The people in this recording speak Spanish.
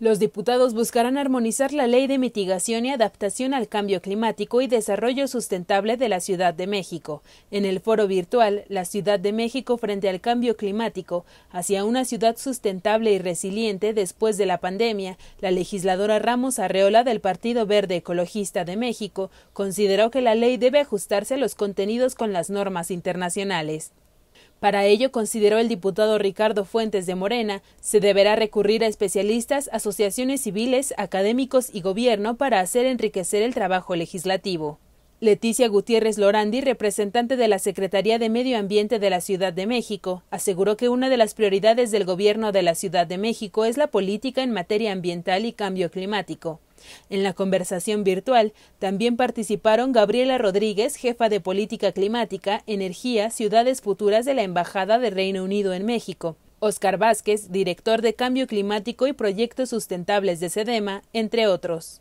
Los diputados buscarán armonizar la Ley de Mitigación y Adaptación al Cambio Climático y Desarrollo Sustentable de la Ciudad de México, en el foro virtual La Ciudad de México frente al Cambio Climático, hacia una ciudad sustentable y resiliente después de la pandemia, la legisladora Ramos Arreola del Partido Verde Ecologista de México consideró que la ley debe ajustarse a los contenidos con las normas internacionales. Para ello, consideró el diputado Ricardo Fuentes de Morena, se deberá recurrir a especialistas, asociaciones civiles, académicos y gobierno para hacer enriquecer el trabajo legislativo. Leticia Gutiérrez Lorandi, representante de la Secretaría de Medio Ambiente de la Ciudad de México, aseguró que una de las prioridades del gobierno de la Ciudad de México es la política en materia ambiental y cambio climático. En la conversación virtual también participaron Gabriela Rodríguez, jefa de Política Climática, Energía, Ciudades Futuras de la Embajada de Reino Unido en México, Oscar Vázquez, director de Cambio Climático y Proyectos Sustentables de SEDEMA, entre otros.